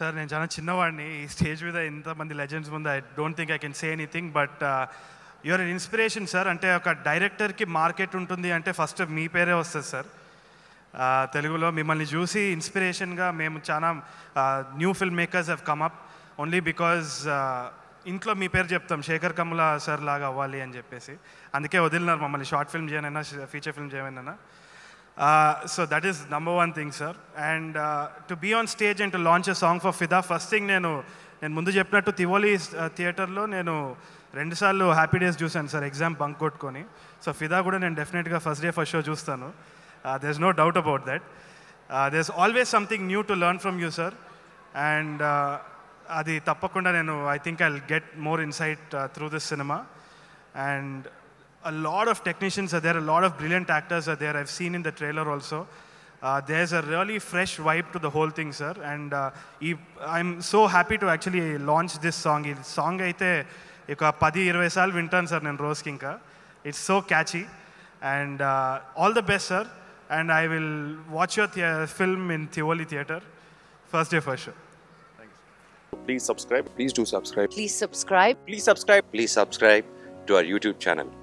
Sir నేను చాలా చిన్నవాడిని ఈ స్టేజ్ మీద ఇంతమంది లెజెండ్స్ ముందు I don't think I can say anything but your inspiration sir అంటే ఒక డైరెక్టర్కి మార్కెట్ ఉంటుంది అంటే ఫస్ట్ మీ పేరే వస్తుంది సార్ తెలుగులో మిమ్మల్ని చూసి ఇన్స్పిరేషన్గా మేము చాలా new film makers have come up only because ఇంట్లో మీ పేరు చెప్తాం శేఖర్ కమల సార్ లాగా అవ్వాలి అని చెప్పేసి అందుకే వదిలినారు మమ్మల్ని షార్ట్ ఫిల్మ్ చేయనైనా ఫీచర్ ఫిల్మ్ చేయమైనా Uh, so that is number one thing, sir. And uh, to be on stage and to launch a song for Fida, first thing నేను నేను ముందు చెప్పినట్టు తివోలి థియేటర్లో uh, నేను రెండుసార్లు హ్యాపీ డేస్ చూశాను సార్ ఎగ్జామ్ బంక్ కొట్టుకొని సో ఫిదా కూడా నేను డెఫినెట్గా ఫస్ట్ డే ఫస్ట్ షో చూస్తాను there is no doubt about that there is always something new to learn from you sir and అది తప్పకుండా నేను I think I get more insight through this cinema and a lot of technicians are there, a lot of brilliant actors are there. I've seen in the trailer also. Uh, there's a really fresh vibe to the whole thing, sir. And uh, am so happy to actually launch this song. Song ఈ song అయితే ఒక పది ఇరవై సార్లు వింటాను sir, నేను రోజుకి ఇంకా it's so catchy and all the best sir and I will watch your film in Tivoli theatre first day first Please subscribe. Please do subscribe. Please subscribe. Please subscribe. Please subscribe to our YouTube channel.